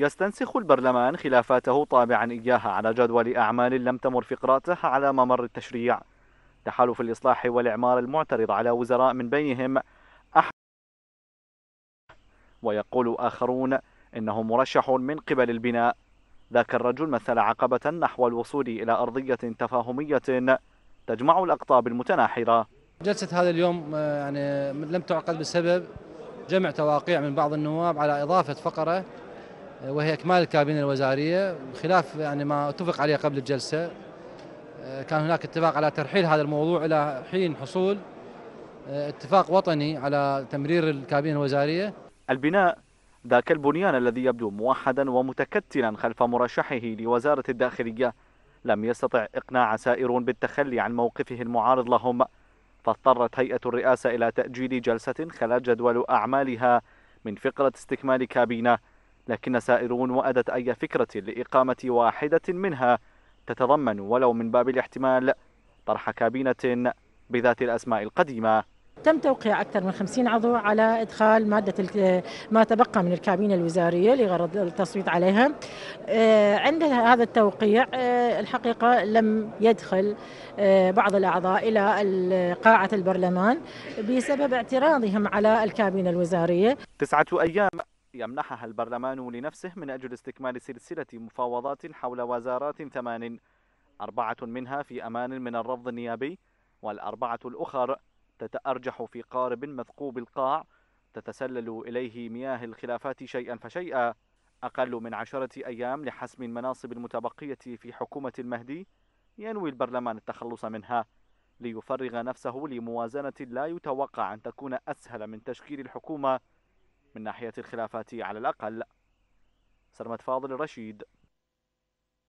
يستنسخ البرلمان خلافاته طابعا إياها على جدول أعمال لم تمر فقراته على ممر التشريع تحالف الإصلاح والإعمار المعترض على وزراء من بينهم أحد ويقول آخرون إنه مرشح من قبل البناء ذاك الرجل مثل عقبة نحو الوصول إلى أرضية تفاهمية تجمع الأقطاب المتناحرة جلسة هذا اليوم آه، يعني لم تعقد بسبب جمع تواقيع من بعض النواب على إضافة فقرة وهي اكمال الكابينه الوزاريه خلاف يعني ما اتفق عليه قبل الجلسه آه، كان هناك اتفاق على ترحيل هذا الموضوع الى حين حصول آه، اتفاق وطني على تمرير الكابينه الوزاريه. البناء ذاك البنيان الذي يبدو موحدا ومتكتلا خلف مرشحه لوزاره الداخليه لم يستطع اقناع سائرون بالتخلي عن موقفه المعارض لهم فاضطرت هيئه الرئاسه الى تاجيل جلسه خلا جدول اعمالها من فقره استكمال كابينه لكن سائرون وأدت أي فكرة لإقامة واحدة منها تتضمن ولو من باب الاحتمال طرح كابينة بذات الأسماء القديمة تم توقيع أكثر من 50 عضو على إدخال مادة ما تبقى من الكابينة الوزارية لغرض التصويت عليها آه، عند هذا التوقيع آه، الحقيقة لم يدخل آه، بعض الأعضاء إلى قاعة البرلمان بسبب اعتراضهم على الكابينة الوزارية تسعة أيام يمنحها البرلمان لنفسه من أجل استكمال سلسلة مفاوضات حول وزارات ثمان أربعة منها في أمان من الرفض النيابي والأربعة الأخر تتأرجح في قارب مثقوب القاع تتسلل إليه مياه الخلافات شيئا فشيئا أقل من عشرة أيام لحسم المناصب المتبقية في حكومة المهدي ينوي البرلمان التخلص منها ليفرغ نفسه لموازنة لا يتوقع أن تكون أسهل من تشكيل الحكومة من ناحية الخلافات على الأقل سرمت فاضل رشيد